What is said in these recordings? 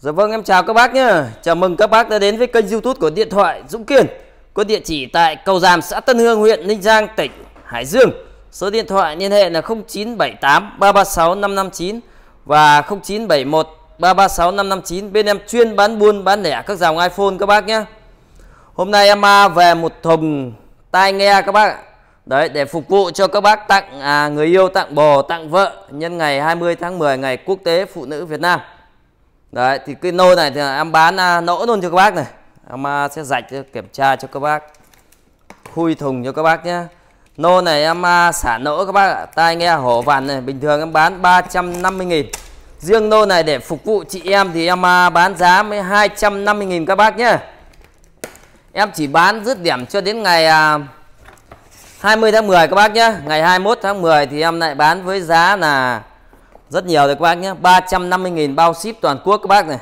Dạ vâng em chào các bác nhé Chào mừng các bác đã đến với kênh youtube của Điện thoại Dũng Kiên Có địa chỉ tại cầu Giàm xã Tân Hương huyện Ninh Giang tỉnh Hải Dương Số điện thoại liên hệ là 0978 336 559 và 0971 336 559 Bên em chuyên bán buôn bán lẻ các dòng iPhone các bác nhé Hôm nay em à, về một thùng tai nghe các bác Đấy để phục vụ cho các bác tặng à, người yêu, tặng bồ, tặng vợ nhân ngày 20 tháng 10 ngày quốc tế phụ nữ Việt Nam đấy thì cái nôi này thì em bán à, nỗ luôn cho các bác này em à, sẽ rạch kiểm tra cho các bác khui thùng cho các bác nhé nô này em à, xả nỗ các bác ạ tai nghe hổ vằn này bình thường em bán 350 nghìn riêng nô này để phục vụ chị em thì em à, bán giá mới 250 nghìn các bác nhé em chỉ bán dứt điểm cho đến ngày à, 20 tháng 10 các bác nhé ngày 21 tháng 10 thì em lại bán với giá là rất nhiều đấy các bác nhé 350.000 bao ship toàn quốc các bác này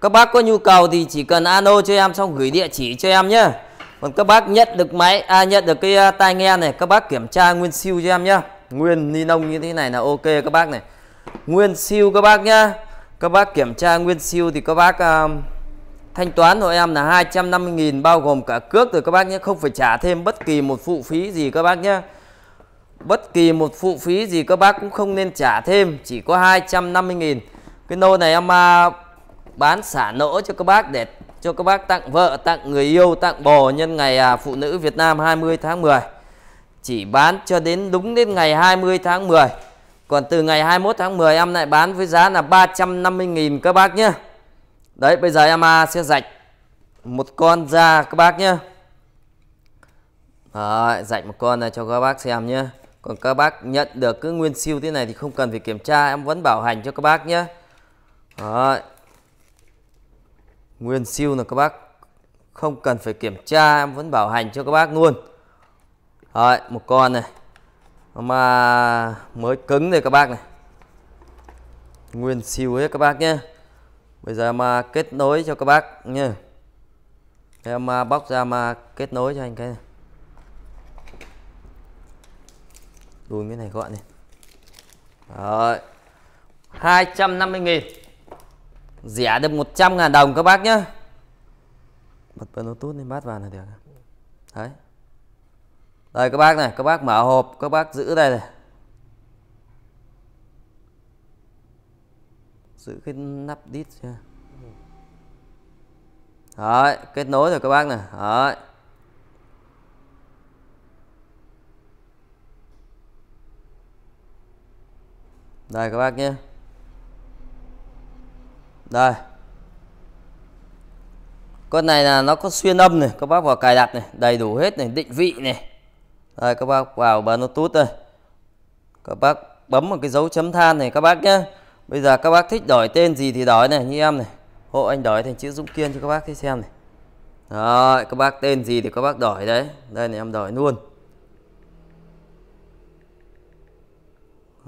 các bác có nhu cầu thì chỉ cần alo cho em xong gửi địa chỉ cho em nhé còn các bác nhận được máy à, nhận được cái à, tai nghe này các bác kiểm tra nguyên siêu cho em nhé nguyên ni lông như thế này là ok các bác này nguyên siêu các bác nhá các bác kiểm tra nguyên siêu thì các bác uh, thanh toán của em là 250.000 bao gồm cả cước rồi các bác nhé không phải trả thêm bất kỳ một phụ phí gì các bác nhé bất kỳ một phụ phí gì các bác cũng không nên trả thêm chỉ có 250.000 cái nô này em à, bán xả nỗ cho các bác để cho các bác tặng vợ tặng người yêu tặng bồ nhân ngày à, phụ nữ Việt Nam 20 tháng 10 chỉ bán cho đến đúng đến ngày 20 tháng 10 còn từ ngày 21 tháng 10 em lại bán với giá là 350.000 các bác nhé đấy bây giờ em à, sẽ rạch một con ra các bác nhé rồi dạy một con này cho các bác xem nhé còn các bác nhận được cứ nguyên siêu thế này thì không cần phải kiểm tra em vẫn bảo hành cho các bác nhé Đấy. nguyên siêu là các bác không cần phải kiểm tra em vẫn bảo hành cho các bác luôn Đấy, một con này mà mới cứng này các bác này nguyên siêu hết các bác nhé bây giờ mà kết nối cho các bác nhé em à, bóc ra mà kết nối cho anh cái này đùi cái này gọn này rồi 250 nghìn rẻ được 100 ngàn đồng các bác nhé bật bluetooth lên bát vào là được đấy đây các bác này các bác mở hộp các bác giữ đây này giữ cái nắp đít chưa đấy kết nối rồi các bác này đấy đây các bác nhé đây con này là nó có xuyên âm này các bác vào cài đặt này đầy đủ hết này định vị này đây các bác vào bluetooth đây các bác bấm một cái dấu chấm than này các bác nhé bây giờ các bác thích đổi tên gì thì đổi này như em này hộ anh đổi thành chữ Dũng Kiên cho các bác thấy xem này rồi các bác tên gì thì các bác đổi đấy đây này em đổi luôn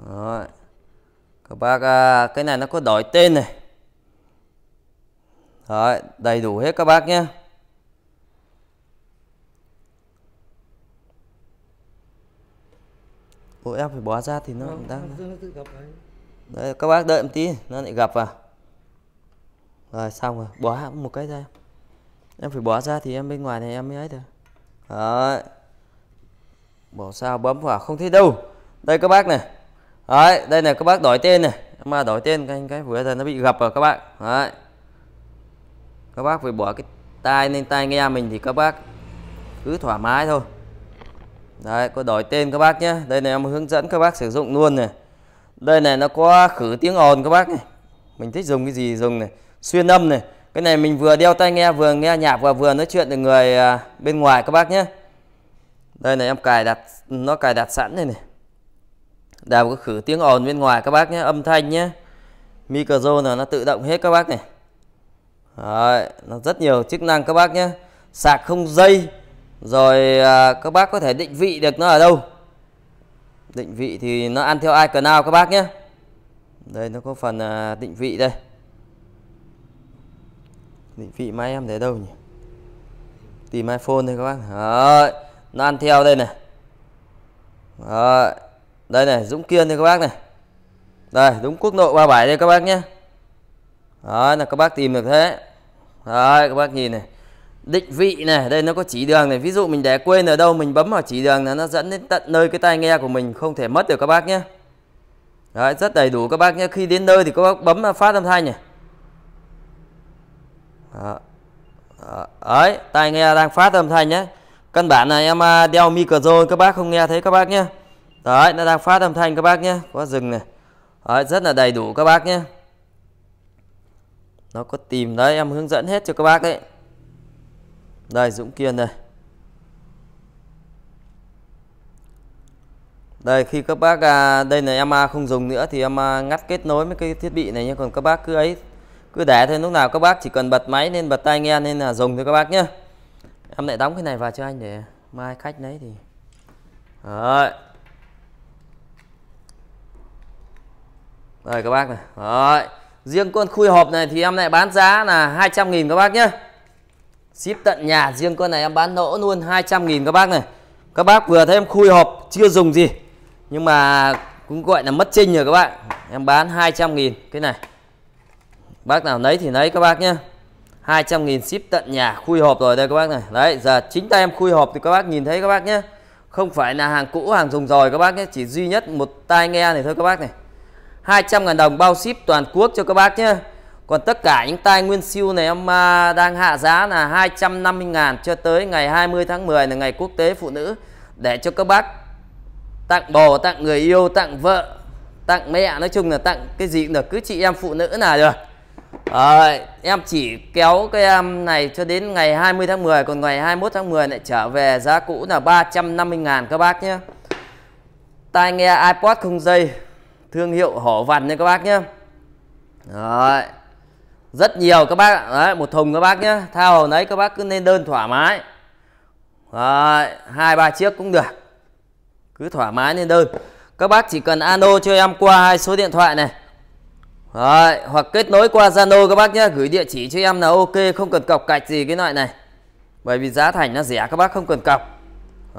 rồi các bác à, cái này nó có đổi tên này Đấy, đầy đủ hết các bác nhé Ủa em phải bỏ ra thì nó không, vâng, đang vâng, Đấy, các bác đợi một tí nó lại gặp vào, rồi xong rồi bỏ một cái ra em phải bỏ ra thì em bên ngoài này em mới ấy được đấy bỏ sao bấm vào không thấy đâu đây các bác này đấy đây này các bác đổi tên này mà đổi tên cái cái vừa giờ nó bị gập rồi các bạn đấy các bác phải bỏ cái tai lên tai nghe mình thì các bác cứ thoải mái thôi đấy có đổi tên các bác nhé đây này em hướng dẫn các bác sử dụng luôn này đây này nó có khử tiếng ồn các bác này mình thích dùng cái gì dùng này xuyên âm này cái này mình vừa đeo tai nghe vừa nghe nhạc và vừa nói chuyện được người à, bên ngoài các bác nhé đây này em cài đặt nó cài đặt sẵn này này đào có khử tiếng ồn bên ngoài các bác nhé âm thanh nhé micro là nó tự động hết các bác này Đấy, nó rất nhiều chức năng các bác nhé sạc không dây rồi à, các bác có thể định vị được nó ở đâu định vị thì nó ăn theo ai cờ nào các bác nhé đây nó có phần à, định vị đây định vị máy em để đâu nhỉ tìm iPhone đây các bác Đấy, nó ăn theo đây này Đấy đây này Dũng Kiên đây các bác này đây đúng quốc lộ 37 đây các bác nhé đấy là các bác tìm được thế đấy các bác nhìn này định vị này đây nó có chỉ đường này ví dụ mình để quên ở đâu mình bấm vào chỉ đường là nó dẫn đến tận nơi cái tai nghe của mình không thể mất được các bác nhé đấy rất đầy đủ các bác nhé khi đến nơi thì các bác bấm phát âm thanh này đấy tai nghe đang phát âm thanh nhé căn bản là em à, đeo micro rồi các bác không nghe thấy các bác nhé Đấy, nó đang phát âm thanh các bác nhé. Có rừng này. Đấy, rất là đầy đủ các bác nhé. Nó có tìm đấy, em hướng dẫn hết cho các bác đấy. Đây, Dũng Kiên đây. Đây, khi các bác, à, đây này em à, không dùng nữa thì em à, ngắt kết nối với cái thiết bị này nhé. Còn các bác cứ ấy, cứ để thôi. Lúc nào các bác chỉ cần bật máy nên bật tai nghe nên là dùng thôi các bác nhé. Em lại đóng cái này vào cho anh để mai khách lấy thì... Đấy. Đây các bác này. Đấy. Riêng con khui hộp này thì em lại bán giá là 200 000 các bác nhé. Ship tận nhà, riêng con này em bán lỗ luôn 200 000 các bác này. Các bác vừa thấy em khui hộp chưa dùng gì. Nhưng mà cũng gọi là mất trinh rồi các bạn. Em bán 200 000 cái này. Bác nào lấy thì lấy các bác nhé. 200 000 ship tận nhà, khui hộp rồi đây các bác này. Đấy, giờ chính tay em khui hộp thì các bác nhìn thấy các bác nhé. Không phải là hàng cũ, hàng dùng rồi các bác nhé, chỉ duy nhất một tai nghe này thôi các bác này. 200.000 đồng bao ship toàn quốc cho các bác nhé còn tất cả những tai nguyên siêu này em à, đang hạ giá là 250.000 cho tới ngày 20 tháng 10 là ngày quốc tế phụ nữ để cho các bác tặng bồ tặng người yêu tặng vợ tặng mẹ nói chung là tặng cái gì cũng được cứ chị em phụ nữ là được rồi em chỉ kéo cái em à, này cho đến ngày 20 tháng 10 còn ngày 21 tháng 10 lại trở về giá cũ là 350 ngàn các bác nhé tai nghe iPod không dây thương hiệu hổ vằn nha các bác nhé Đấy. rất nhiều các bác đấy, một thùng các bác nhé thao hồn đấy các bác cứ nên đơn thoải mái Đấy, hai ba chiếc cũng được cứ thoải mái nên đơn các bác chỉ cần ano cho em qua hai số điện thoại này Đấy, hoặc kết nối qua Zalo các bác nhé gửi địa chỉ cho em là ok không cần cọc cạch gì cái loại này bởi vì giá thành nó rẻ các bác không cần cọc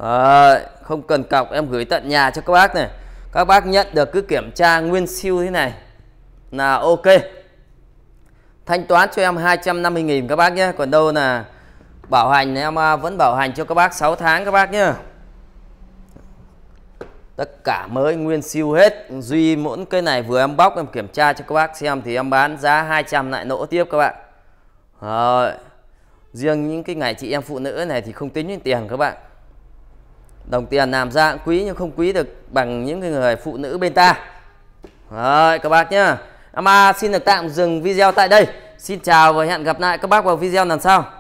Đấy, không cần cọc em gửi tận nhà cho các bác này các bác nhận được cứ kiểm tra nguyên siêu thế này là ok thanh toán cho em 250.000 các bác nhé còn đâu là bảo hành em à, vẫn bảo hành cho các bác 6 tháng các bác nhé tất cả mới nguyên siêu hết duy mỗi cái này vừa em bóc em kiểm tra cho các bác xem thì em bán giá 200 lại nỗ tiếp các bạn rồi riêng những cái ngày chị em phụ nữ này thì không tính đến tiền các bạn đồng tiền làm ra cũng quý nhưng không quý được bằng những người phụ nữ bên ta rồi các bác nhá ama xin được tạm dừng video tại đây xin chào và hẹn gặp lại các bác vào video lần sau